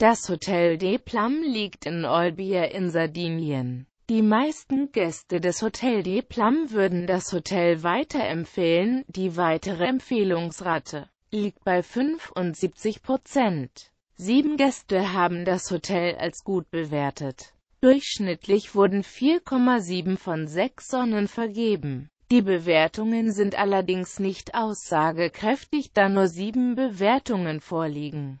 Das Hotel de Plum liegt in Olbia in Sardinien. Die meisten Gäste des Hotel de Plum würden das Hotel weiterempfehlen, die weitere Empfehlungsrate liegt bei 75 Prozent. Sieben Gäste haben das Hotel als gut bewertet. Durchschnittlich wurden 4,7 von 6 Sonnen vergeben. Die Bewertungen sind allerdings nicht aussagekräftig, da nur sieben Bewertungen vorliegen.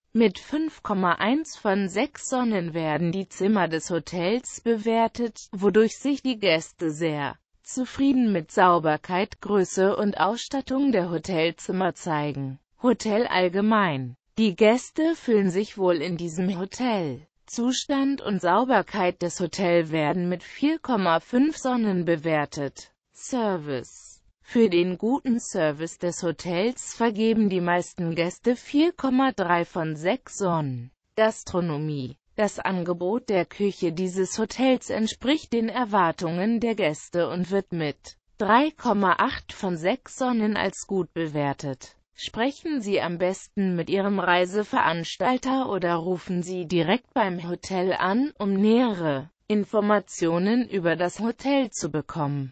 mit 5,1 von 6 Sonnen werden die Zimmer des Hotels bewertet, wodurch sich die Gäste sehr zufrieden mit Sauberkeit, Größe und Ausstattung der Hotelzimmer zeigen. Hotel allgemein. Die Gäste fühlen sich wohl in diesem Hotel. Zustand und Sauberkeit des Hotels werden mit 4,5 Sonnen bewertet. Service für den guten Service des Hotels vergeben die meisten Gäste 4,3 von 6 Sonnen. Gastronomie das Angebot der Küche dieses Hotels entspricht den Erwartungen der Gäste und wird mit 3,8 von 6 Sonnen als gut bewertet. Sprechen Sie am besten mit Ihrem Reiseveranstalter oder rufen Sie direkt beim Hotel an, um nähere Informationen über das Hotel zu bekommen.